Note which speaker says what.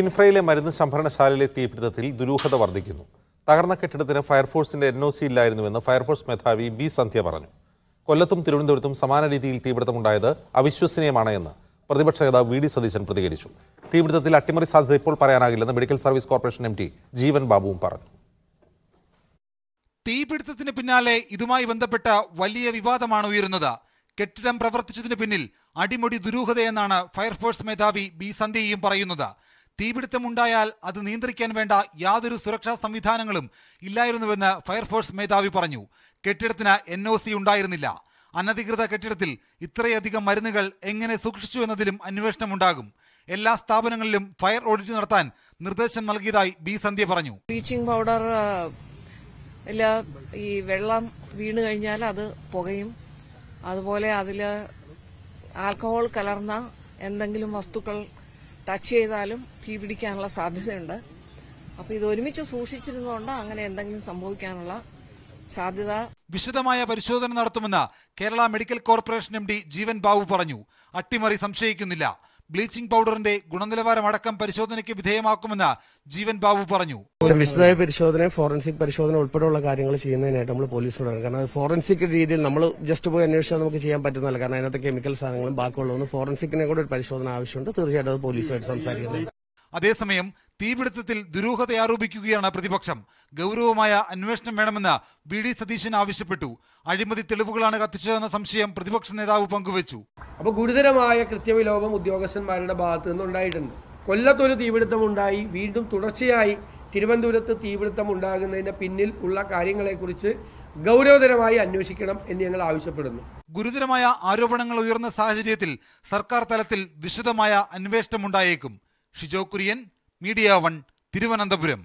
Speaker 1: കിൻഫ്രയിലെ മരുന്ന് സംഭരണശാലയിലെ തീപിടുത്തത്തിൽ ദുരൂഹത വർദ്ധിക്കുന്നു തകർന്ന കെട്ടിടത്തിന് ഫയർഫോഴ്സിന്റെ എൻ ഒ സി ഇല്ലായിരുന്നുവെന്ന് ഫയർഫോഴ്സ് മേധാവി ബി സന്ധ്യ പറഞ്ഞു കൊല്ലത്തും തിരുവനന്തപുരത്തും സമാന രീതിയിൽ തീപിടുത്തമുണ്ടായത് അവിശ്വസനീയമാണ് എന്ന് പ്രതിപക്ഷ നേതാവ് വി ഡി സതീശൻ പ്രതികരിച്ചു തീപിടുത്തത്തിൽ അട്ടിമറി സാധ്യത ഇപ്പോൾ പറയാനാകില്ലെന്ന് medical service corporation M Jeevan ബാബുവും പറഞ്ഞു
Speaker 2: തീപിടുത്തത്തിന് പിന്നാലെ ഇതുമായി ബന്ധപ്പെട്ട വലിയ വിവാദമാണ് ഉയരുന്നത് കെട്ടിടം പ്രവർത്തിച്ചതിന് പിന്നിൽ അടിമുടി ദുരൂഹതയെന്നാണ് ഫയർഫോഴ്സ് മേധാവി ബി സന്ധ്യയും പറയുന്നത് തീപിടുത്തമുണ്ടായാൽ അത് നിയന്ത്രിക്കാൻ വേണ്ട യാതൊരു സുരക്ഷാ സംവിധാനങ്ങളും ഇല്ലായിരുന്നുവെന്ന് ഫയർഫോഴ്സ് മേധാവി പറഞ്ഞു കെട്ടിടത്തിന് എൻ ഉണ്ടായിരുന്നില്ല അനധികൃത കെട്ടിടത്തിൽ ഇത്രയധികം മരുന്നുകൾ എങ്ങനെ സൂക്ഷിച്ചു എന്നതിലും അന്വേഷണം ഉണ്ടാകും എല്ലാ സ്ഥാപനങ്ങളിലും ഫയർ ഓഡിറ്റ് നടത്താൻ നിർദ്ദേശം നൽകിയതായി ബി സന്ധ്യ പറഞ്ഞു
Speaker 3: ബ്ലീച്ചിങ് പൗഡർ ഇല്ല ഈ വെള്ളം വീണു കഴിഞ്ഞാൽ അത് പുകയും അതുപോലെ അതിൽ ആൽക്കഹോൾ കലർന്ന എന്തെങ്കിലും വസ്തുക്കൾ ടച്ച് ചെയ്താലും തീ പിടിക്കാനുള്ള സാധ്യതയുണ്ട് അപ്പോൾ ഇത് ഒരുമിച്ച് സൂക്ഷിച്ചിരുന്നതുകൊണ്ട് അങ്ങനെ എന്തെങ്കിലും സംഭവിക്കാനുള്ള സാധ്യത
Speaker 2: വിശദമായ പരിശോധന നടത്തുമെന്ന് Kerala medical corporation M Jeevan Babu പറഞ്ഞു അട്ടിമറി സംശയിക്കുന്നില്ല ബ്ലീച്ചിംഗ് പൗഡറിന്റെ ഗുണനിലവാരം അടക്കം പരിശോധനയ്ക്ക്
Speaker 4: വിധേയമാക്കുമെന്ന് ജീവൻ ബാബു പറഞ്ഞു വിശദമായ പരിശോധന ഫോറൻസിക് പരിശോധന ഉൾപ്പെടെയുള്ള കാര്യങ്ങൾ ചെയ്യുന്നതിനായിട്ട് നമ്മൾ പോലീസിനോട് കാരണം ഫോറൻസിക് രീതിയിൽ നമ്മൾ ജസ്റ്റ് പോയി അന്വേഷിച്ചാൽ നമുക്ക് ചെയ്യാൻ പറ്റുന്നില്ല കാരണം അതിനകത്ത് കെമിക്കൽ സാധനങ്ങളും ബാക്കിയുള്ളതൊന്ന് ഫോറൻസിക്കിനെ കൂടെ ഒരു പരിശോധന ആവശ്യമുണ്ട് തീർച്ചയായിട്ടും പോലീസുമായിട്ട് സംസാരിക്കുന്നത്
Speaker 2: അതേസമയം തീപിടുത്തത്തിൽ ദുരൂഹത ആരോപിക്കുകയാണ് പ്രതിപക്ഷം ഗൗരവമായ അന്വേഷണം വേണമെന്ന് വി ഡി സതീശൻ ആവശ്യപ്പെട്ടു അഴിമതി തെളിവുകളാണ് കത്തിച്ചതെന്ന സംശയം പ്രതിപക്ഷ നേതാവ് പങ്കുവച്ചു
Speaker 5: അപ്പോൾ ഗുരുതരമായ കൃത്യവിലോപം ഉദ്യോഗസ്ഥന്മാരുടെ ഭാഗത്തു ഉണ്ടായിട്ടുണ്ട് കൊല്ലത്തൊരു ഉണ്ടായി വീണ്ടും തുടർച്ചയായി തിരുവനന്തപുരത്ത് തീപിടുത്തം ഉണ്ടാകുന്നതിൻ്റെ പിന്നിൽ ഉള്ള കാര്യങ്ങളെക്കുറിച്ച് ഗൗരവതരമായി അന്വേഷിക്കണം എന്ന് ഞങ്ങൾ ആവശ്യപ്പെടുന്നു ഗുരുതരമായ ആരോപണങ്ങൾ
Speaker 2: ഉയർന്ന സാഹചര്യത്തിൽ സർക്കാർ തലത്തിൽ വിശദമായ ഉണ്ടായേക്കും ഷിജോ കുര്യൻ
Speaker 5: മീഡിയ വൺ തിരുവനന്തപുരം